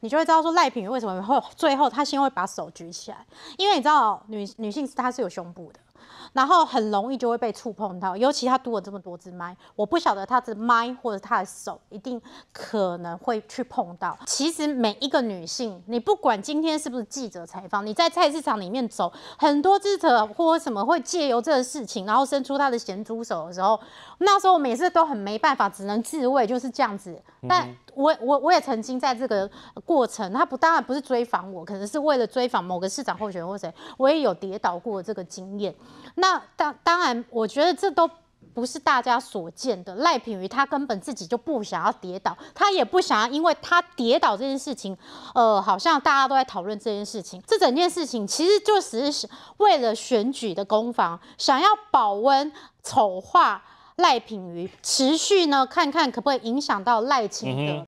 你就会知道说赖品为什么会最后，他先会把手举起来，因为你知道女女性她是有胸部的。然后很容易就会被触碰到，尤其他多了这么多只麦，我不晓得他的麦或者他的手一定可能会去碰到。其实每一个女性，你不管今天是不是记者采访，你在菜市场里面走，很多记者或什么会借由这个事情，然后伸出他的咸猪手的时候，那时候我每次都很没办法，只能自卫，就是这样子。但我我我也曾经在这个过程，他不当然不是追访我，可能是为了追访某个市长候选人或谁，我也有跌倒过这个经验。那当当然，我觉得这都不是大家所见的赖品瑜他根本自己就不想要跌倒，他也不想要，因为他跌倒这件事情，呃，好像大家都在讨论这件事情，这整件事情其实就只是为了选举的攻防，想要保温、丑化赖品瑜，持续呢，看看可不可以影响到赖清德。